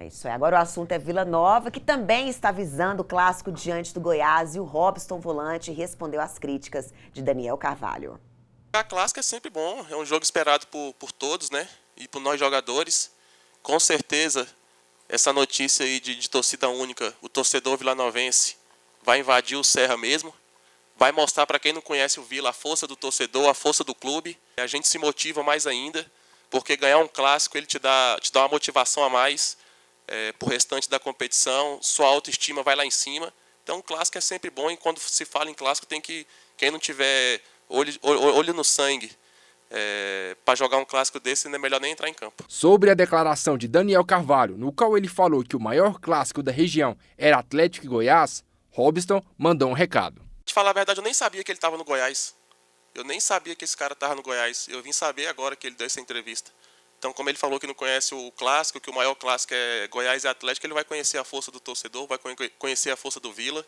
É isso aí. Agora o assunto é Vila Nova, que também está visando o clássico diante do Goiás e o Robson Volante respondeu às críticas de Daniel Carvalho. A clássica é sempre bom, é um jogo esperado por, por todos, né? E por nós jogadores. Com certeza, essa notícia aí de, de torcida única, o torcedor vilanovense vai invadir o Serra mesmo. Vai mostrar para quem não conhece o Vila a força do torcedor, a força do clube. A gente se motiva mais ainda, porque ganhar um clássico ele te dá, te dá uma motivação a mais é, para o restante da competição, sua autoestima vai lá em cima. Então, o clássico é sempre bom e quando se fala em clássico, tem que quem não tiver olho, olho no sangue é, para jogar um clássico desse, não é melhor nem entrar em campo. Sobre a declaração de Daniel Carvalho, no qual ele falou que o maior clássico da região era Atlético e Goiás, Robson mandou um recado. Te falar a verdade, eu nem sabia que ele estava no Goiás. Eu nem sabia que esse cara estava no Goiás. Eu vim saber agora que ele deu essa entrevista. Então, como ele falou que não conhece o clássico, que o maior clássico é Goiás e Atlético, ele vai conhecer a força do torcedor, vai conhecer a força do Vila,